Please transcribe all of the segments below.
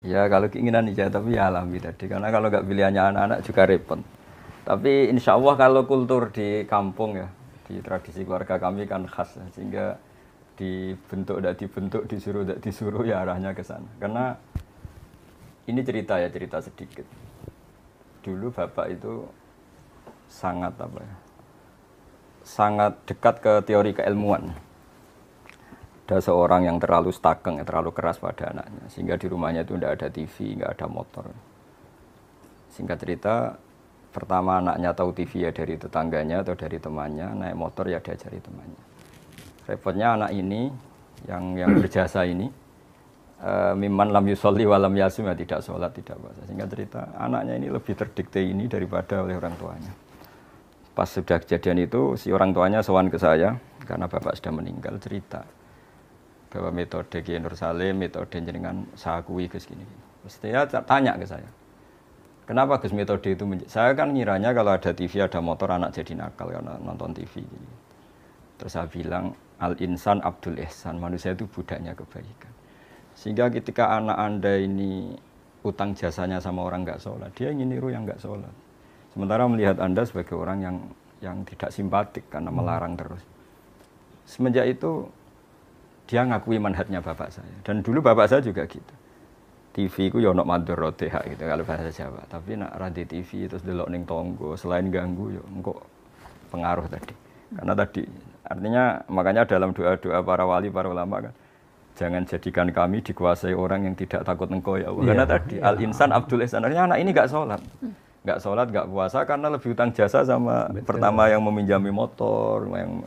Ya kalau keinginan iya tapi ya alami tadi karena kalau nggak pilihannya anak-anak juga repot. Tapi insya Allah kalau kultur di kampung ya di tradisi keluarga kami kan khas ya, sehingga dibentuk tidak dibentuk disuruh tidak disuruh ya arahnya ke sana karena ini cerita ya cerita sedikit. Dulu bapak itu sangat apa ya sangat dekat ke teori keilmuan ada seorang yang terlalu stakeng, yang terlalu keras pada anaknya, sehingga di rumahnya itu tidak ada TV, nggak ada motor. Singkat cerita, pertama anaknya tahu TV ya dari tetangganya atau dari temannya, naik motor ya diajari temannya. Repotnya anak ini yang yang berjasa ini, eh, miman lam yusolli walam yasum ya tidak sholat, tidak puasa. Singkat cerita, anaknya ini lebih terdikte ini daripada oleh orang tuanya pas sudah kejadian itu si orang tuanya sowan ke saya karena bapak sudah meninggal cerita bahwa metode Ki Nur Salim, metode jenengan saya akui Gus gini. Mesti ya tanya ke saya. Kenapa Gus metode itu? Saya kan ngiranya kalau ada TV, ada motor, anak jadi nakal karena ya, nonton TV. Terus saya bilang, Al-insan Abdul Ihsan, manusia itu budaknya kebaikan. Sehingga ketika anak Anda ini utang jasanya sama orang nggak sholat, dia ingin niru yang nggak sholat. Sementara melihat Anda sebagai orang yang yang tidak simpatik karena melarang terus. Semenjak itu dia ngakui manhatnya bapak saya. Dan dulu bapak saya juga gitu. TV ku ya ono mandur roteha gitu kalau bahasa Jawa. Tapi nak radi TV terus delok ning tonggo selain ganggu ya engko pengaruh tadi. Karena tadi artinya makanya dalam doa-doa para wali para ulama kan jangan jadikan kami dikuasai orang yang tidak takut engkau ya Allah. Iya. Karena tadi ya. al insan Abdul Ihsan artinya anak ini gak sholat gak sholat gak puasa karena lebih utang jasa sama Betul. pertama yang meminjami motor yang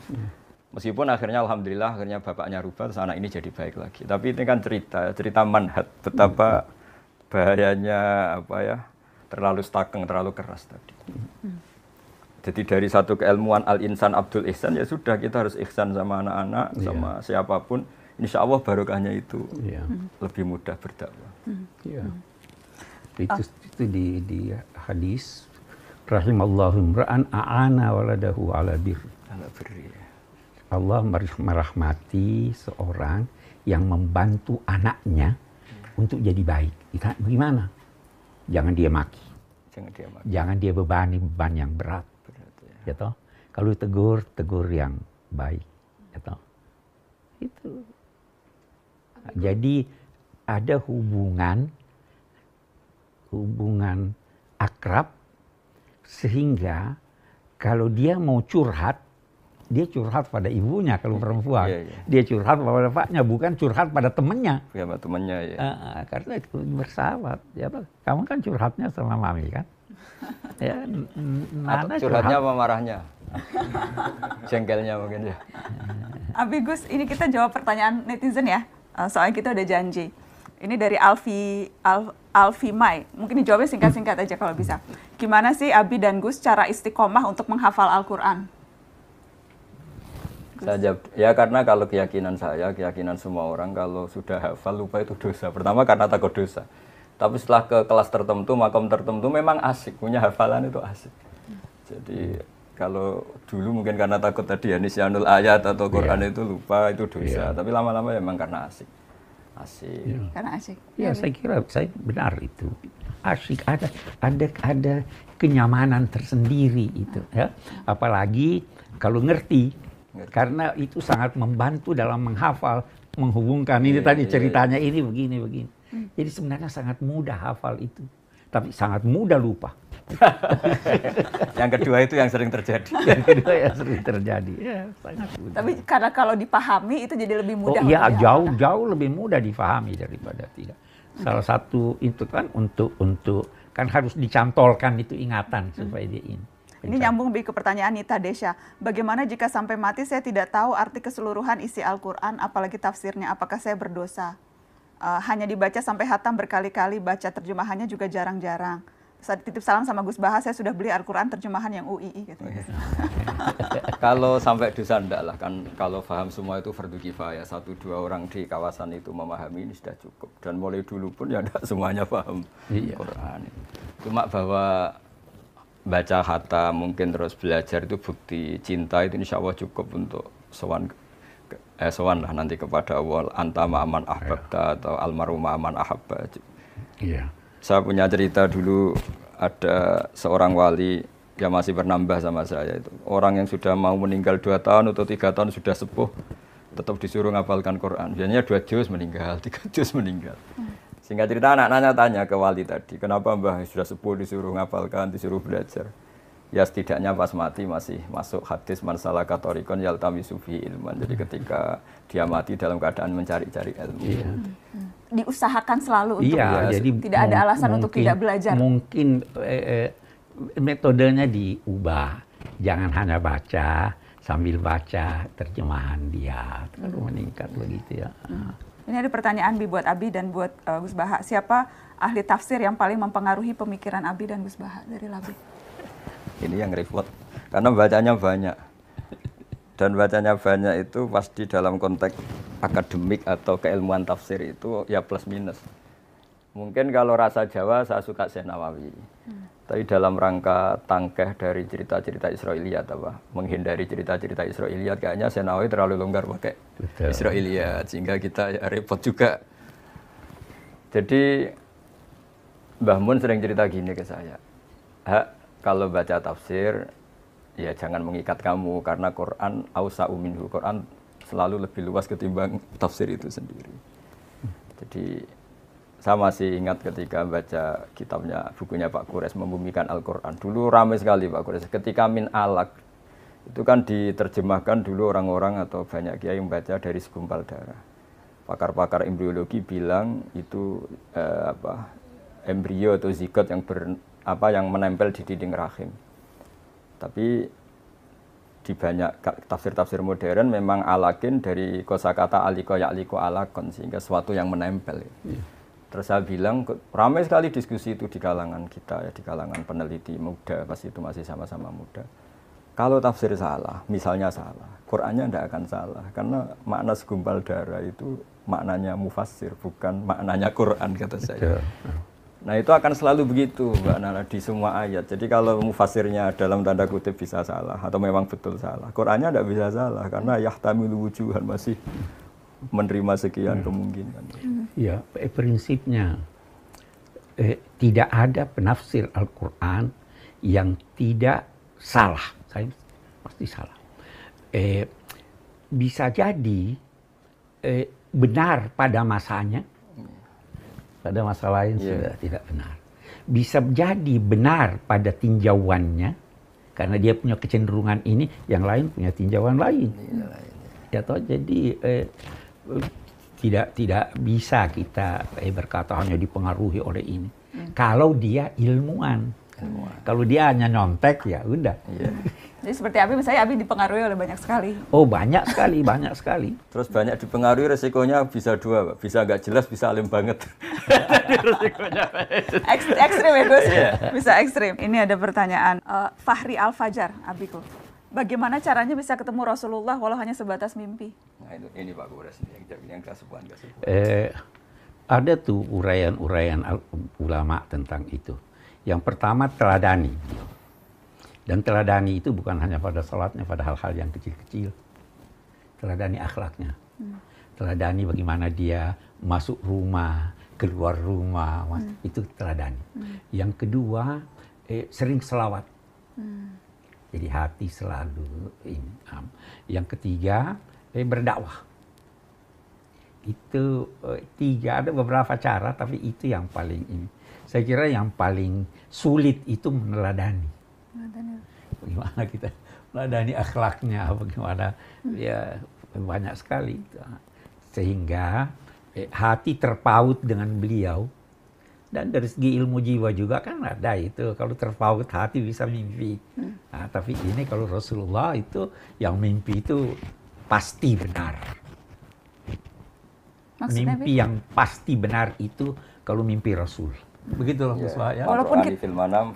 Meskipun akhirnya alhamdulillah akhirnya bapaknya rubah terus anak ini jadi baik lagi. Tapi ini kan cerita, cerita manhat betapa hmm. bahayanya apa ya terlalu stakeng, terlalu keras tadi. Jadi dari satu keilmuan al insan Abdul Ihsan ya sudah kita harus ihsan sama anak-anak yeah. sama siapapun. Insya Allah barokahnya itu yeah. lebih mudah berdakwah. Yeah. Hmm. Itu, ah. itu di, di hadis rahimallahu imra'an a'ana waladahu ala bir. Ala bir, ya. Allah merahmati seorang yang membantu anaknya untuk jadi baik. bagaimana? Jangan dia maki. Jangan dia maki. Jangan dia bebani beban yang berat. berat ya. Gitu? Kalau tegur, tegur yang baik. Ya Itu. Jadi ada hubungan hubungan akrab sehingga kalau dia mau curhat dia curhat pada ibunya kalau iya, perempuan. Yeah, yeah. Dia curhat pada bapaknya, bukan curhat pada temennya. Ya, yeah, temennya ya. Uh, karena itu bersahabat. Ya, kamu kan curhatnya sama mami kan? ya, Nana curhatnya curhat. sama marahnya. Jengkelnya mungkin ya. Abi Gus, ini kita jawab pertanyaan netizen ya. Ah, soalnya kita udah janji. Ini dari Alfi Al, Alfi Mai. Mungkin dijawabnya singkat-singkat aja kalau bisa. Gimana sih Abi dan Gus cara istiqomah untuk menghafal Al-Qur'an? Saya jawab, ya karena kalau keyakinan saya, keyakinan semua orang kalau sudah hafal lupa itu dosa. Pertama karena takut dosa. Tapi setelah ke kelas tertentu, makam tertentu memang asik, punya hafalan itu asik. Jadi kalau dulu mungkin karena takut tadi ya nisyanul ayat atau iya. Quran yeah. itu lupa itu dosa. Yeah. Tapi lama-lama ya memang karena asik. Asik. Yeah. Karena asik. Ya, ya saya kira saya benar itu. Asik ada ada ada kenyamanan tersendiri itu ya. Apalagi kalau ngerti karena itu sangat membantu dalam menghafal, menghubungkan ini yeah, tadi iya, iya. ceritanya yeah. ini begini begini. Hmm. Jadi sebenarnya sangat mudah hafal itu, tapi sangat mudah lupa. yang kedua itu yang sering terjadi. yang kedua yang sering terjadi. Ya, sangat mudah. Tapi karena kalau dipahami itu jadi lebih mudah. Oh iya, jauh jauh lebih mudah dipahami daripada tidak. Okay. Salah satu itu kan untuk untuk kan harus dicantolkan itu ingatan hmm. supaya dia ini. Ini nyambung lebih ke pertanyaan Nita Desha. Bagaimana jika sampai mati saya tidak tahu arti keseluruhan isi Al-Quran, apalagi tafsirnya? Apakah saya berdosa? Uh, hanya dibaca sampai hatam berkali-kali, baca terjemahannya juga jarang-jarang. Saat titip salam sama Gus Bahas. saya sudah beli Al-Quran terjemahan yang UII gitu. kalau sampai dosa enggak lah kan kalau paham semua itu fardu kifayah satu dua orang di kawasan itu memahami ini sudah cukup dan mulai dulu pun ya enggak semuanya paham iya. Quran. Cuma bahwa baca kata mungkin terus belajar itu bukti cinta itu insya Allah cukup untuk sowan eh, sowan lah nanti kepada Allah antama aman ahbabta iya. atau almarhum aman ahabba. Yeah. Saya punya cerita dulu ada seorang wali yang masih bernambah sama saya itu orang yang sudah mau meninggal dua tahun atau tiga tahun sudah sepuh tetap disuruh ngapalkan Quran biasanya dua juz meninggal tiga juz meninggal hmm sehingga cerita anak nanya tanya ke wali tadi, kenapa Mbah sudah sepuh disuruh ngapalkan, disuruh belajar? Ya setidaknya pas mati masih masuk hadis mansalah katorikon yaltami sufi ilman. Jadi ketika dia mati dalam keadaan mencari-cari ilmu. Iya. Hmm. Diusahakan selalu untuk iya, jadi tidak ada alasan mungkin, untuk tidak belajar. Mungkin eh, eh, metodenya diubah. Jangan hanya baca, sambil baca terjemahan dia. Terlalu meningkat begitu ya. Hmm. Ini ada pertanyaan Bi buat Abi dan buat uh, Gus Baha. Siapa ahli tafsir yang paling mempengaruhi pemikiran Abi dan Gus Baha dari Labi? Ini yang repot karena bacanya banyak. Dan bacanya banyak itu pasti dalam konteks akademik atau keilmuan tafsir itu ya plus minus. Mungkin kalau rasa Jawa saya suka Syekh Nawawi. Tapi dalam rangka tangkeh dari cerita-cerita Israelia, apa menghindari cerita-cerita Israelia, kayaknya Senawi terlalu longgar pakai Israelia, sehingga kita ya repot juga. Jadi Mbah Mun sering cerita gini ke saya. ha kalau baca tafsir ya jangan mengikat kamu karena Quran ausa uminhu Quran selalu lebih luas ketimbang tafsir itu sendiri. Jadi saya masih ingat ketika baca kitabnya bukunya Pak Kures membumikan Al-Qur'an. Dulu ramai sekali Pak Kures ketika min alak itu kan diterjemahkan dulu orang-orang atau banyak kiai yang baca dari segumpal darah. Pakar-pakar embriologi bilang itu eh, apa embrio atau zigot yang ber, apa yang menempel di dinding rahim. Tapi di banyak tafsir-tafsir modern memang alakin dari kosakata aliko aliko alakon sehingga sesuatu yang menempel. Yeah Terus saya bilang ramai sekali diskusi itu di kalangan kita ya di kalangan peneliti muda pas itu masih sama-sama muda. Kalau tafsir salah, misalnya salah, Qurannya tidak akan salah karena makna segumpal darah itu maknanya mufassir bukan maknanya Quran kata saya. Iya. Nah itu akan selalu begitu Mbak Nana di semua ayat. Jadi kalau mufasirnya dalam tanda kutip bisa salah atau memang betul salah, Qurannya tidak bisa salah karena yahtamilu wujuhan masih menerima sekian hmm. kemungkinan. Ya, eh, prinsipnya eh, tidak ada penafsir Al-Quran yang tidak salah. Saya pasti salah. Eh, bisa jadi eh, benar pada masanya, pada masa lain yeah. sudah tidak benar. Bisa jadi benar pada tinjauannya, karena dia punya kecenderungan ini, yang lain punya tinjauan lain. Iya, iya. Ya toh jadi eh, tidak tidak bisa kita eh, berkata hanya dipengaruhi oleh ini. Hmm. Kalau dia ilmuwan, ilmuwan. kalau dia hanya nyontek ya udah. Yeah. Jadi seperti Abi, misalnya Abi dipengaruhi oleh banyak sekali. Oh banyak sekali, banyak sekali. Terus banyak dipengaruhi resikonya bisa dua, bisa nggak jelas, bisa alim banget. resikonya. Ekstrim ya Gus, yeah. bisa ekstrim. Ini ada pertanyaan uh, Fahri Al Fajar, Abiku. Bagaimana caranya bisa ketemu Rasulullah walau hanya sebatas mimpi? Nah ini Pak Gubernur sendiri yang, yang gak keasupan. Eh, ada tuh uraian-uraian ulama tentang itu. Yang pertama teladani. Dan teladani itu bukan hanya pada sholatnya, pada hal-hal yang kecil-kecil. Teladani akhlaknya. Hmm. Teladani bagaimana dia masuk rumah, keluar rumah, hmm. itu teladani. Hmm. Yang kedua, eh, sering selawat. Hmm jadi hati selalu inam. Yang ketiga, eh, berdakwah. Itu eh, tiga, ada beberapa cara tapi itu yang paling ini. Saya kira yang paling sulit itu meneladani. Bagaimana kita meneladani akhlaknya, bagaimana ya banyak sekali. Sehingga eh, hati terpaut dengan beliau dan dari segi ilmu jiwa juga kan ada itu. Kalau terpaut hati bisa mimpi. Hmm. Nah, tapi ini kalau Rasulullah itu yang mimpi itu pasti benar. Maksudnya, mimpi yang pasti benar itu kalau mimpi Rasul. Begitu loh yeah. ya. Walaupun kita nah.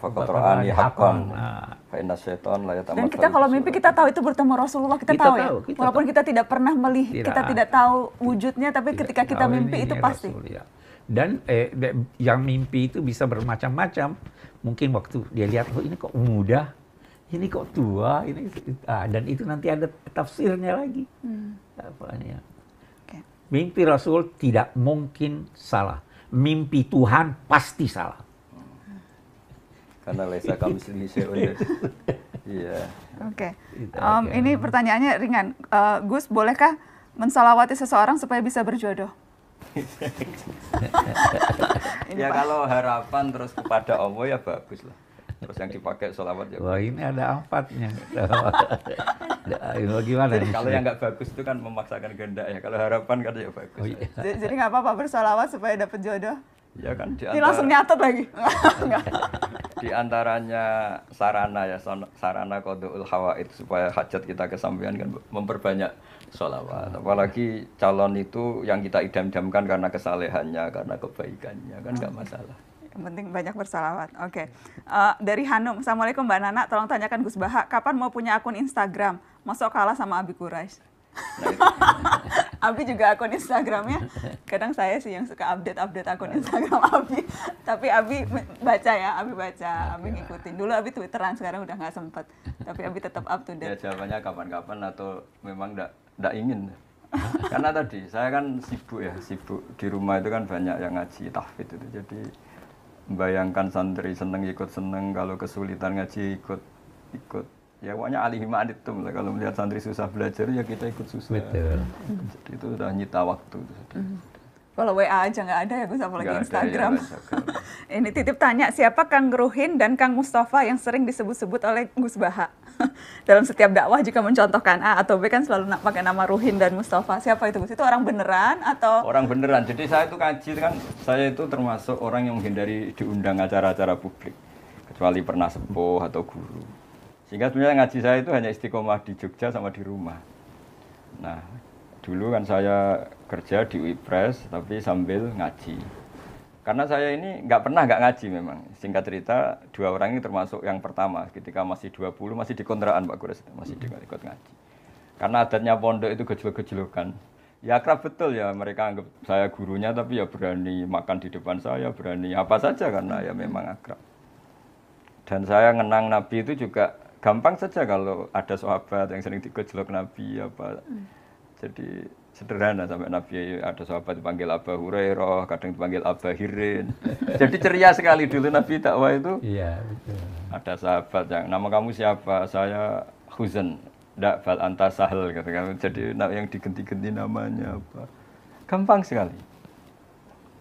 Dan kita kalau mimpi kita tahu itu bertemu Rasulullah kita, kita tahu, ya. Kita Walaupun tahu. kita tidak pernah melihat, kita tidak tahu wujudnya tapi tidak ketika kita mimpi itu pasti. ya dan eh, yang mimpi itu bisa bermacam-macam mungkin waktu dia lihat oh ini kok muda ini kok tua ini ah, dan itu nanti ada tafsirnya lagi hmm. mimpi rasul tidak mungkin salah mimpi Tuhan pasti salah karena Lesa kami sendiri Iya. Oke. Ini pertanyaannya ringan. Uh, Gus, bolehkah mensalawati seseorang supaya bisa berjodoh? ya kalau harapan terus kepada Allah ya bagus lah. Terus yang dipakai sholawat ya. Wah ini ada empatnya. Ya, Jadi, kalau yang nggak bagus itu kan memaksakan kehendak ya. Kalau harapan kan ya bagus. Oh, iya. Jadi nggak apa-apa bersolawat supaya dapat jodoh. Ya kan. Di Ini langsung nyatet lagi. di antaranya sarana ya sarana hawa itu supaya hajat kita kesampaian kan memperbanyak sholawat apalagi calon itu yang kita idam-idamkan karena kesalehannya karena kebaikannya kan nggak masalah yang penting banyak bersalawat. Oke, okay. uh, eh, dari Hanum, assalamualaikum Mbak Nana. Tolong tanyakan Gus Bahak kapan mau punya akun Instagram? Masuk kalah sama Abi Quraisy. Nah, Abi juga akun Instagramnya kadang saya sih yang suka update-update akun nah. Instagram Abi tapi Abi baca ya Abi baca Abi ngikutin dulu Abi twitteran sekarang udah nggak sempet tapi Abi tetap up to ya, date ya jawabannya kapan-kapan atau memang nggak ingin karena tadi saya kan sibuk ya sibuk di rumah itu kan banyak yang ngaji tahfidz itu jadi bayangkan santri seneng ikut seneng kalau kesulitan ngaji ikut ikut Ya pokoknya alihim aditum lah. Kalau melihat santri susah belajar ya kita ikut susah. Betul. Jadi itu sudah nyita waktu. Hmm. Kalau WA aja nggak ada ya Gus, apalagi lagi Instagram. Ada, ya, Ini titip tanya, siapa Kang Ruhin dan Kang Mustafa yang sering disebut-sebut oleh Gus Baha? Dalam setiap dakwah jika mencontohkan A atau B kan selalu pakai nama Ruhin dan Mustafa. Siapa itu Gus? Itu orang beneran atau? Orang beneran. Jadi saya itu kaji kan, saya itu termasuk orang yang menghindari diundang acara-acara publik. Kecuali pernah sepuh atau guru sehingga sebenarnya ngaji saya itu hanya istiqomah di Jogja sama di rumah. Nah, dulu kan saya kerja di Wipres tapi sambil ngaji. Karena saya ini nggak pernah nggak ngaji memang. Singkat cerita, dua orang ini termasuk yang pertama ketika masih 20 masih di kontraan Pak Kures, masih di mm-hmm. ikut ngaji. Karena adatnya pondok itu gejol-gejolokan. Ya kerap betul ya mereka anggap saya gurunya tapi ya berani makan di depan saya, berani apa saja karena ya mm-hmm. memang akrab. Dan saya ngenang Nabi itu juga gampang saja kalau ada sahabat yang sering dikejlok Nabi apa. Hmm. Jadi sederhana sampai Nabi ada sahabat dipanggil Aba Hurairah, kadang dipanggil Aba Hirin. Jadi ceria sekali dulu Nabi dakwah itu. Iya, betul. Ada sahabat yang nama kamu siapa? Saya Huzen. Ndak bal anta sahel Jadi yang diganti-ganti namanya apa. Gampang sekali.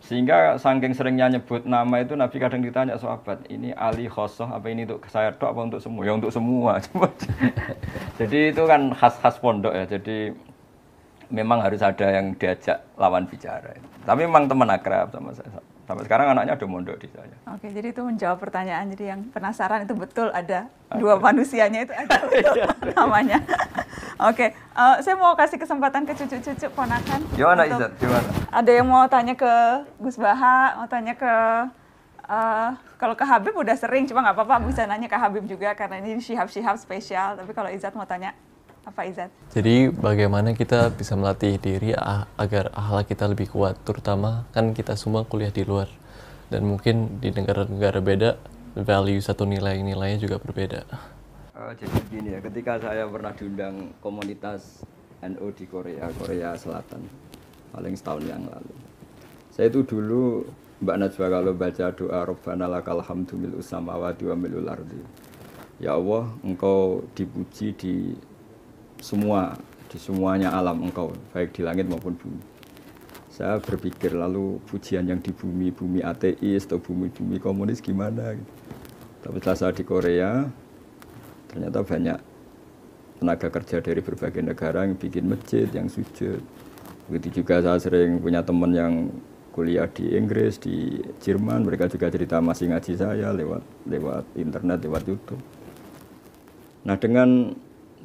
Sehingga saking seringnya nyebut nama itu Nabi kadang ditanya sahabat, ini Ali Khosoh apa ini untuk saya dok apa untuk semua? Ya untuk semua. Jadi itu kan khas-khas pondok ya. Jadi memang harus ada yang diajak lawan bicara. Tapi memang teman akrab sama saya. Sampai sekarang anaknya ada mondok di sana. Oke, jadi itu menjawab pertanyaan. Jadi yang penasaran itu betul ada Oke. dua manusianya itu ada betul iya. namanya. Oke, uh, saya mau kasih kesempatan ke cucu-cucu ponakan. anak Izzat, gimana? Ada yang mau tanya ke Gus Baha, mau tanya ke... Uh, kalau ke Habib udah sering, cuma nggak apa-apa bisa nanya ke Habib juga karena ini Shihab-Shihab spesial. Tapi kalau Izzat mau tanya apa Izat. Jadi bagaimana kita bisa melatih diri agar akhlak kita lebih kuat, terutama kan kita semua kuliah di luar dan mungkin di negara-negara beda value satu nilai-nilainya juga berbeda. Uh, jadi begini ya, ketika saya pernah diundang komunitas NU di Korea, Korea Selatan, paling setahun yang lalu. Saya itu dulu Mbak Najwa kalau baca doa Rabbana lakal hamdu mil usamawati wa milul Ya Allah, engkau dipuji di semua di semuanya alam engkau baik di langit maupun bumi saya berpikir lalu pujian yang di bumi bumi ateis atau bumi bumi komunis gimana gitu. tapi setelah saya di Korea ternyata banyak tenaga kerja dari berbagai negara yang bikin masjid yang sujud begitu juga saya sering punya teman yang kuliah di Inggris, di Jerman, mereka juga cerita masih ngaji saya lewat lewat internet, lewat YouTube. Nah dengan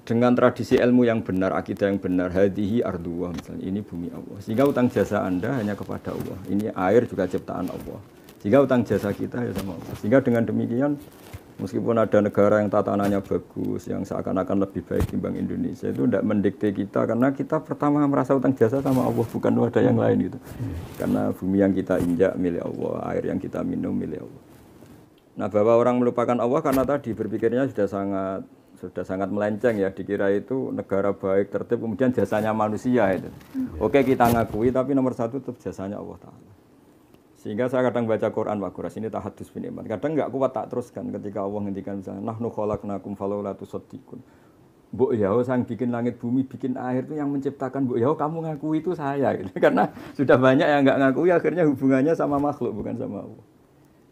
dengan tradisi ilmu yang benar, akidah yang benar, hadihi arduwa misalnya ini bumi Allah. Sehingga utang jasa Anda hanya kepada Allah. Ini air juga ciptaan Allah. Sehingga utang jasa kita ya sama Allah. Sehingga dengan demikian meskipun ada negara yang tatanannya bagus, yang seakan-akan lebih baik timbang Indonesia itu tidak mendikte kita karena kita pertama merasa utang jasa sama Allah bukan wadah yang lain gitu. Karena bumi yang kita injak milik Allah, air yang kita minum milik Allah. Nah, bahwa orang melupakan Allah karena tadi berpikirnya sudah sangat sudah sangat melenceng ya dikira itu negara baik tertib kemudian jasanya manusia itu. Hmm. Oke kita ngakui tapi nomor satu tetap jasanya Allah Taala. Sehingga saya kadang baca Quran Pak Quras ini tahadus bin iman. Kadang nggak kuat tak teruskan ketika Allah ngendikan misalnya nahnu khalaqnakum falaula tusaddiqun. bu Yahu oh, sang bikin langit bumi, bikin air itu yang menciptakan bu Yahu oh, kamu ngaku itu saya gitu. Karena sudah banyak yang nggak ngakui akhirnya hubungannya sama makhluk bukan sama Allah.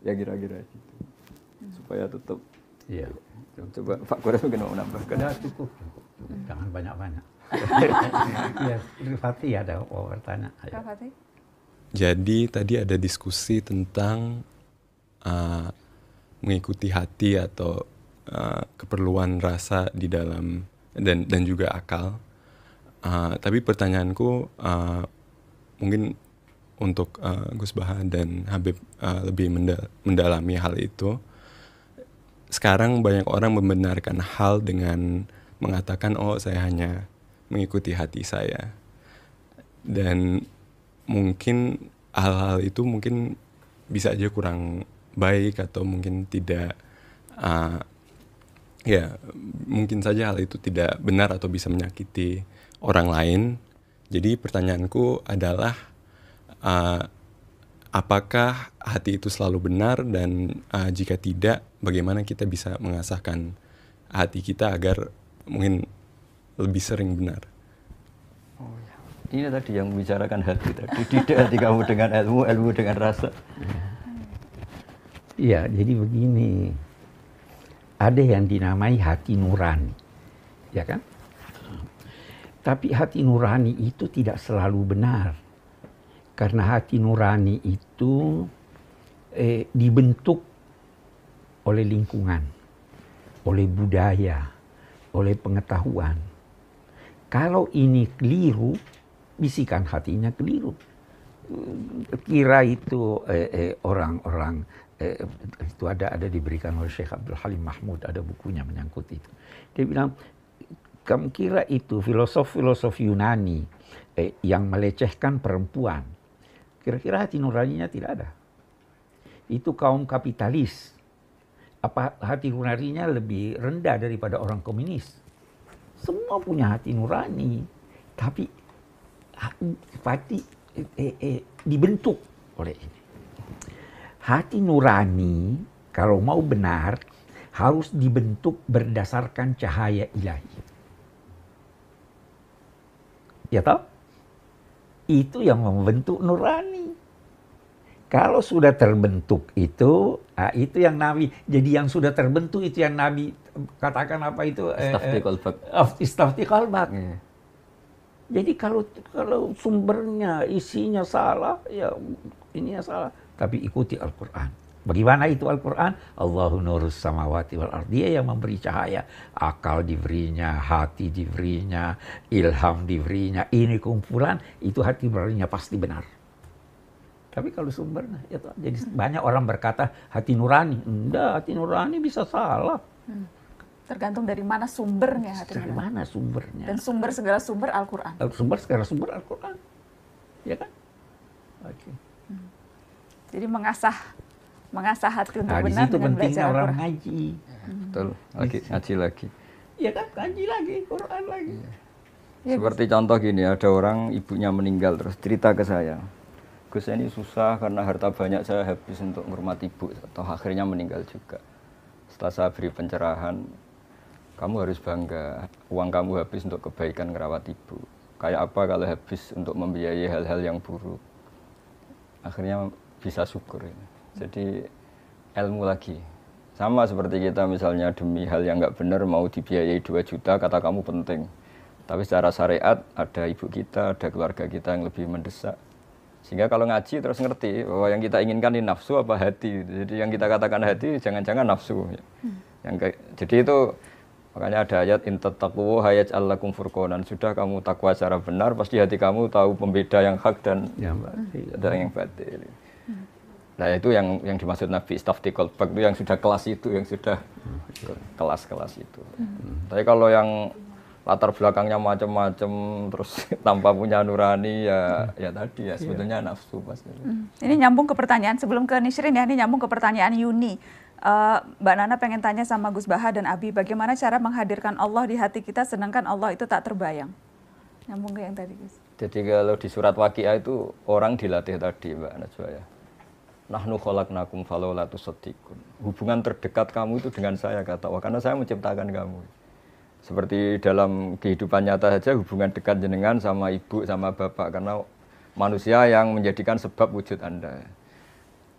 Ya kira-kira gitu. Hmm. Supaya tetap yeah. Coba Pak Kuras mungkin nak menambahkan. Dah cukup. Jangan banyak-banyak. ya, Rifati ada mau bertanya. Rifati. Jadi tadi ada diskusi tentang uh, mengikuti hati atau uh, keperluan rasa di dalam dan dan juga akal. Uh, tapi pertanyaanku uh, mungkin untuk uh, Gus Baha dan Habib uh, lebih mendalami hal itu sekarang banyak orang membenarkan hal dengan mengatakan oh saya hanya mengikuti hati saya dan mungkin hal-hal itu mungkin bisa aja kurang baik atau mungkin tidak uh, ya mungkin saja hal itu tidak benar atau bisa menyakiti orang lain jadi pertanyaanku adalah uh, apakah hati itu selalu benar dan uh, jika tidak bagaimana kita bisa mengasahkan hati kita agar mungkin lebih sering benar. Oh ya. Ini tadi yang membicarakan hati tadi. Tidak hati kamu dengan ilmu, ilmu dengan rasa. Iya. iya, jadi begini. Ada yang dinamai hati nurani. Ya kan? Tapi hati nurani itu tidak selalu benar karena hati nurani itu eh, dibentuk oleh lingkungan, oleh budaya, oleh pengetahuan. Kalau ini keliru, bisikan hatinya keliru. Kira itu eh, eh, orang-orang eh, eh, itu ada ada diberikan oleh Syekh Abdul Halim Mahmud ada bukunya menyangkut itu. Dia bilang kamu kira itu filosof-filosof Yunani eh, yang melecehkan perempuan Kira-kira hati nuraninya tidak ada. Itu kaum kapitalis. Apa hati nuraninya lebih rendah daripada orang komunis? Semua punya hati nurani, tapi hati eh, eh, eh, dibentuk oleh ini. Hati nurani kalau mau benar harus dibentuk berdasarkan cahaya ilahi. Ya tahu itu yang membentuk nurani. Kalau sudah terbentuk itu, ah, itu yang Nabi. Jadi yang sudah terbentuk itu yang Nabi eh, katakan apa itu? Eh, istafti kolbak. Eh, iya. Jadi kalau kalau sumbernya, isinya salah, ya ininya salah. Tapi ikuti Al-Quran. Bagaimana itu Al-Quran? Allahu nurus samawati wal ardi. Dia yang memberi cahaya. Akal diberinya, hati diberinya, ilham diberinya. Ini kumpulan, itu hati beraninya pasti benar. Tapi kalau sumbernya, ya toh. jadi hmm. banyak orang berkata hati nurani. Enggak, hati nurani bisa salah. Hmm. Tergantung dari mana sumbernya hati Dari mana sumbernya. Dan sumber segala sumber Al-Quran. Sumber segala sumber Al-Quran. Ya kan? Oke. Okay. Hmm. Jadi mengasah mengasah hati untuk nah, benar itu dengan belajar orang Quran. ngaji. Iya. Betul. Lagi ngaji lagi. Ya kan ngaji lagi, Quran lagi. Ya. Seperti bisa. contoh gini, ada orang ibunya meninggal terus cerita ke saya. Gus ini susah karena harta banyak saya habis untuk menghormati ibu atau akhirnya meninggal juga. Setelah saya beri pencerahan, kamu harus bangga. Uang kamu habis untuk kebaikan merawat ibu. Kayak apa kalau habis untuk membiayai hal-hal yang buruk? Akhirnya bisa syukur. Ya. Jadi ilmu lagi. Sama seperti kita misalnya demi hal yang nggak benar mau dibiayai 2 juta kata kamu penting. Tapi secara syariat ada ibu kita, ada keluarga kita yang lebih mendesak. Sehingga kalau ngaji terus ngerti bahwa yang kita inginkan ini nafsu apa hati. Jadi yang kita katakan hati jangan-jangan nafsu. Hmm. Yang ke, jadi itu makanya ada ayat intataku hayat allakum furqonan sudah kamu takwa secara benar pasti hati kamu tahu pembeda yang hak dan yang batil. yang batil. Nah itu yang yang dimaksud Nabi di Bak itu yang sudah kelas itu, yang sudah kelas-kelas itu. Hmm. Tapi kalau yang latar belakangnya macam-macam terus tanpa punya nurani ya ya tadi ya iya. sebetulnya yeah. nafsu pasti. Hmm. Ini nyambung ke pertanyaan sebelum ke Nisrin ya, ini nyambung ke pertanyaan Yuni. Uh, Mbak Nana pengen tanya sama Gus Baha dan Abi, bagaimana cara menghadirkan Allah di hati kita sedangkan Allah itu tak terbayang? Nyambung ke yang tadi Gus. Jadi kalau di surat waqiah itu orang dilatih tadi Mbak Najwa ya Nahnu kholaknakum falolatu sotikun Hubungan terdekat kamu itu dengan saya kata Allah karena saya menciptakan kamu. Seperti dalam kehidupan nyata saja hubungan dekat jenengan sama ibu sama bapak karena manusia yang menjadikan sebab wujud Anda.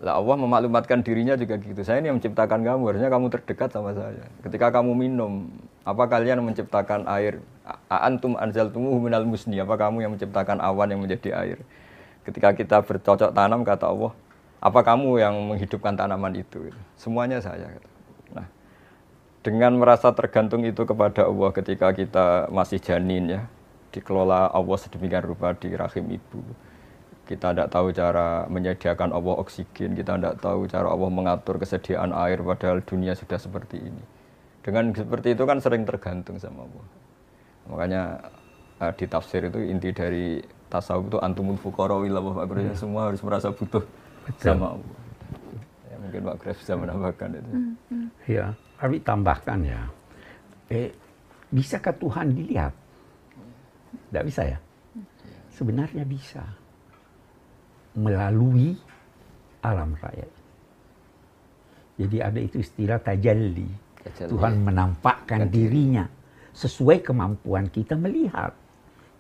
Lah Allah memaklumatkan dirinya juga gitu. Saya ini yang menciptakan kamu, harusnya kamu terdekat sama saya. Ketika kamu minum, apa kalian menciptakan air? Antum anzaltumuhu minal musni, apa kamu yang menciptakan awan yang menjadi air? Ketika kita bercocok tanam kata Allah, apa kamu yang menghidupkan tanaman itu? Semuanya saya. Nah, dengan merasa tergantung itu kepada Allah ketika kita masih janin ya, dikelola Allah sedemikian rupa di rahim ibu. Kita tidak tahu cara menyediakan Allah oksigen, kita tidak tahu cara Allah mengatur kesediaan air padahal dunia sudah seperti ini. Dengan seperti itu kan sering tergantung sama Allah. Makanya eh, di tafsir itu inti dari tasawuf itu antumun lah wilallah ya, semua harus merasa butuh Betul. sama Allah. Ya, mungkin Pak Kres bisa menambahkan itu. Hmm, hmm. Ya, tapi tambahkan ya. Eh, bisakah Tuhan dilihat? Tidak bisa ya? Sebenarnya bisa. Melalui alam raya. Jadi ada itu istilah tajalli. Tuhan menampakkan dirinya sesuai kemampuan kita melihat.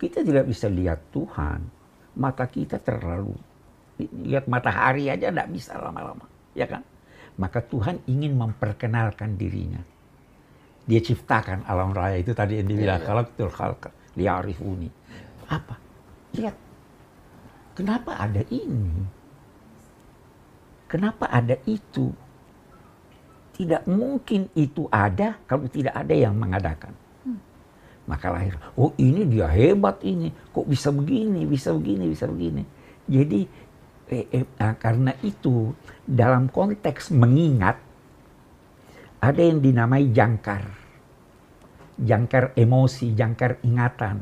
Kita tidak bisa lihat Tuhan. Mata kita terlalu lihat matahari aja tidak bisa lama-lama, ya kan? Maka Tuhan ingin memperkenalkan dirinya. Dia ciptakan alam raya itu tadi yang dibilang iya, iya. kalau betul khalqa liarifuni. Apa? Lihat. Kenapa ada ini? Kenapa ada itu? Tidak mungkin itu ada kalau tidak ada yang mengadakan. Maka lahir, oh ini dia hebat ini, kok bisa begini, bisa begini, bisa begini. Jadi E karena itu dalam konteks mengingat ada yang dinamai jangkar. Jangkar emosi, jangkar ingatan.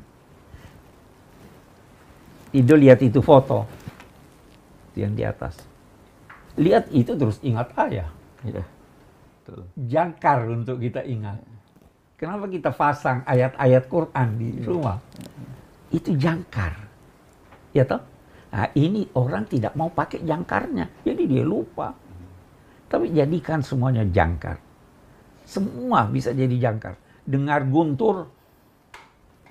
Itu lihat itu foto. Itu yang di atas. Lihat itu terus ingat ayah. Ya, Jangkar untuk kita ingat. Kenapa kita pasang ayat-ayat Quran di iya. rumah? Itu jangkar. Ya toh? Nah, ini orang tidak mau pakai jangkarnya, jadi dia lupa. Tapi jadikan semuanya jangkar. Semua bisa jadi jangkar. Dengar guntur,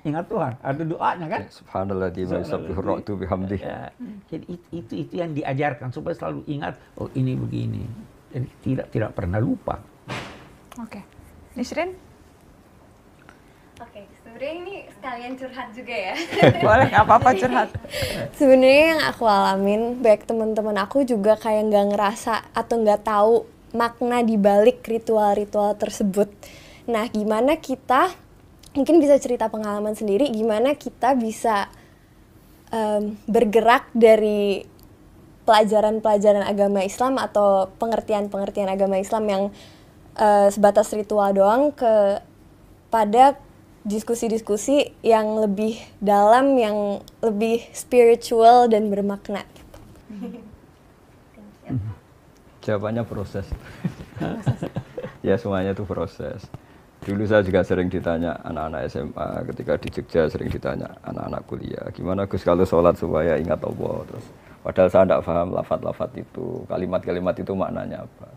ingat Tuhan. Ada doanya kan? Ya, subhanallah di tu bihamdi. Ya, jadi itu, itu itu yang diajarkan supaya selalu ingat oh ini begini. Jadi tidak tidak pernah lupa. Oke. Okay. Nisrin, Oke, okay, sebenarnya ini sekalian curhat juga ya. Boleh, apa-apa curhat. sebenarnya yang aku alamin, baik teman-teman aku juga kayak nggak ngerasa atau nggak tahu makna dibalik ritual-ritual tersebut. Nah, gimana kita mungkin bisa cerita pengalaman sendiri, gimana kita bisa um, bergerak dari pelajaran-pelajaran agama Islam atau pengertian-pengertian agama Islam yang uh, sebatas ritual doang ke pada diskusi-diskusi yang lebih dalam, yang lebih spiritual dan bermakna. Mhm. Jawabannya proses. proses. ya semuanya itu proses. Dulu saya juga sering ditanya anak-anak SMA, ketika di Jogja sering ditanya anak-anak kuliah, gimana Gus kalau sholat supaya ingat Allah terus. Padahal saya tidak paham lafat-lafat itu, kalimat-kalimat itu maknanya apa.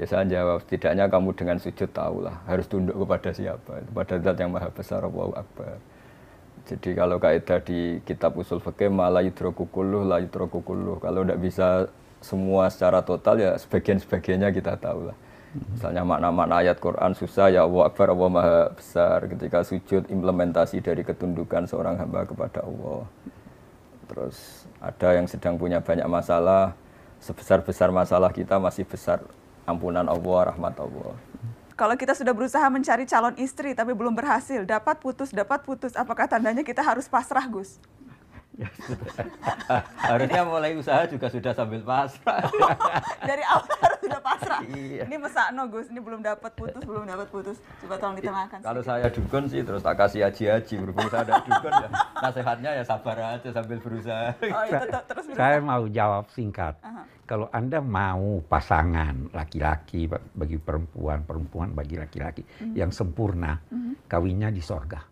Ya saya jawab, setidaknya kamu dengan sujud tahulah harus tunduk kepada siapa, kepada zat yang maha besar, Allahu Akbar. Jadi kalau kaidah di kitab usul fikih malah yudroku kulluh, la yudroku Kalau tidak bisa semua secara total ya sebagian-sebagiannya kita tahulah. Mhm. Misalnya makna-makna ayat Quran susah ya Allah Akbar Allah Maha Besar ketika sujud implementasi dari ketundukan seorang hamba kepada Allah. Terus ada yang sedang punya banyak masalah, sebesar-besar masalah kita masih besar ampunan Allah, rahmat Allah. Kalau kita sudah berusaha mencari calon istri tapi belum berhasil, dapat putus, dapat putus, apakah tandanya kita harus pasrah, Gus? Ya Harusnya mulai usaha juga sudah sambil pasrah. Dari awal harus sudah pasrah. Iya. Ini mesakno Gus, ini belum dapat putus, belum dapat putus. Coba tolong ditengahkan. Kalau saya dukun sih terus tak kasih aji-aji berhubung saya ada dukun ya. Nasihatnya ya sabar aja sambil berusaha. Oh, itu terus Saya mau jawab singkat. Uh -huh. Kalau Anda mau pasangan laki-laki bagi perempuan, perempuan bagi laki-laki uh mhm. -huh. yang sempurna, uh mhm. -huh. kawinnya di sorga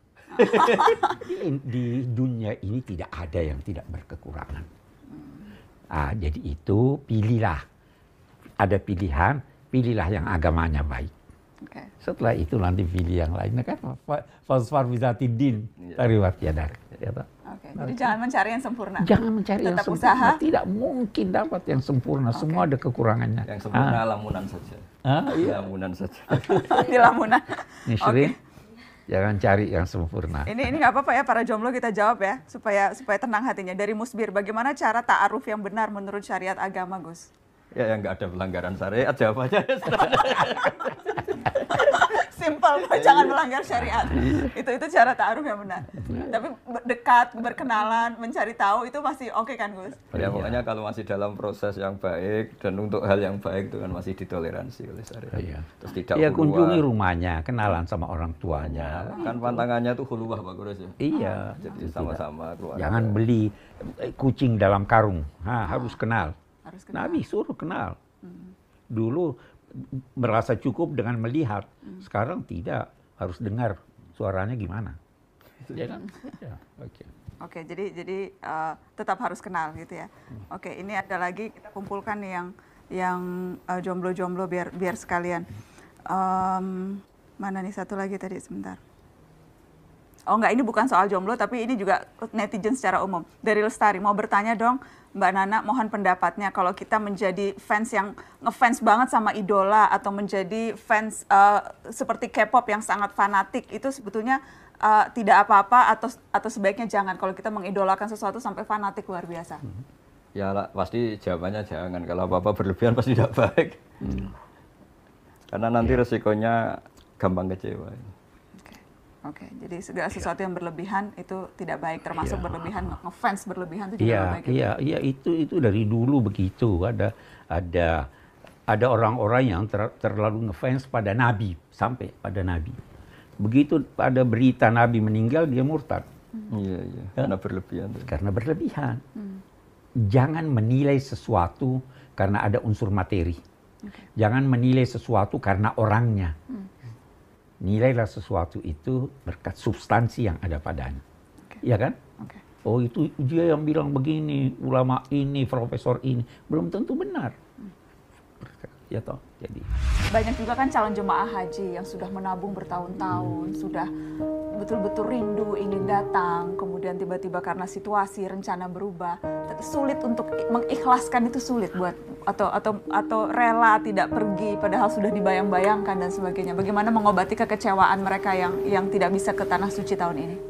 di dunia ini tidak ada yang tidak berkekurangan. Ah, jadi itu pilihlah. Ada pilihan, pilihlah yang agamanya baik. Okay. Setelah itu nanti pilih yang lain. Nah, kan fosfar bizati din dari iya. ya Oke. Ya, Jadi jangan mencari yang sempurna. Jangan mencari Tetap yang sempurna. Usaha. Tidak mungkin dapat yang sempurna. Okay. Semua ada kekurangannya. Yang sempurna ah. lamunan saja. Ah, iya. Lamunan saja. Di lamunan. Nisrin jangan ya cari yang sempurna. Ini ini nggak apa-apa ya para jomblo kita jawab ya supaya supaya tenang hatinya. Dari Musbir, bagaimana cara ta'aruf yang benar menurut syariat agama Gus? Ya yang nggak ada pelanggaran syariat jawabannya. simpel, jangan iya. melanggar syariat. itu itu cara taruh yang benar. Iya. Tapi dekat, berkenalan, mencari tahu itu masih oke kan Gus? Ya iya. pokoknya kalau masih dalam proses yang baik dan untuk hal yang baik itu kan masih ditoleransi oleh syariat. Iya. Terus tidak kunjungi rumahnya, kenalan sama orang tuanya. Kan pantangannya tuh huluah Pak Gus ya. Iya. Jadi sama-sama keluarga. Jangan beli eh, kucing dalam karung. harus ah. kenal. Nabi suruh kenal. Hmm. Dulu merasa cukup dengan melihat. Hmm. Sekarang tidak, harus dengar suaranya gimana. Ya kan? Ya, oke. Okay. Oke, jadi jadi uh, tetap harus kenal gitu ya. Hmm. Oke, ini ada lagi kita kumpulkan nih yang yang jomblo eh, jomblo-jomblo biar biar sekalian. Um, mana nih satu lagi tadi sebentar. Oh enggak, ini bukan soal jomblo, tapi ini juga netizen secara umum. Dari Lestari, mau bertanya dong Mbak Nana, mohon pendapatnya kalau kita menjadi fans yang ngefans banget sama idola atau menjadi fans uh, seperti K-pop yang sangat fanatik itu sebetulnya uh, tidak apa-apa atau atau sebaiknya jangan kalau kita mengidolakan sesuatu sampai fanatik luar biasa. Mhm. Ya lah pasti jawabannya jangan kalau apa-apa berlebihan pasti tidak baik. Hmm. Karena nanti iya. resikonya gampang kecewa. Oke, okay, jadi segala iya. sesuatu yang berlebihan itu tidak baik, termasuk yeah. berlebihan ngefans berlebihan itu juga yeah, baik. Ya? Iya, gitu. iya itu itu dari dulu begitu ada ada ada orang-orang yang ter, terlalu ngefans pada Nabi sampai pada Nabi. Begitu ada berita Nabi meninggal dia murtad. Iya hmm. iya, yeah. Ya. karena berlebihan. Karena berlebihan. Hmm. Jangan menilai sesuatu karena ada unsur materi. Okay. Jangan menilai sesuatu karena orangnya. Hmm nilailah sesuatu itu berkat substansi yang ada padanya. Okay. Ya kan? Okay. Oh itu dia yang bilang begini, ulama ini, profesor ini, belum tentu benar. Ya toh, jadi. Banyak juga kan calon jemaah haji yang sudah menabung bertahun-tahun, hmm. sudah betul-betul rindu ingin datang, kemudian tiba-tiba karena situasi rencana berubah, sulit untuk mengikhlaskan itu sulit buat atau atau atau rela tidak pergi padahal sudah dibayang-bayangkan dan sebagainya. Bagaimana mengobati kekecewaan mereka yang yang tidak bisa ke tanah suci tahun ini?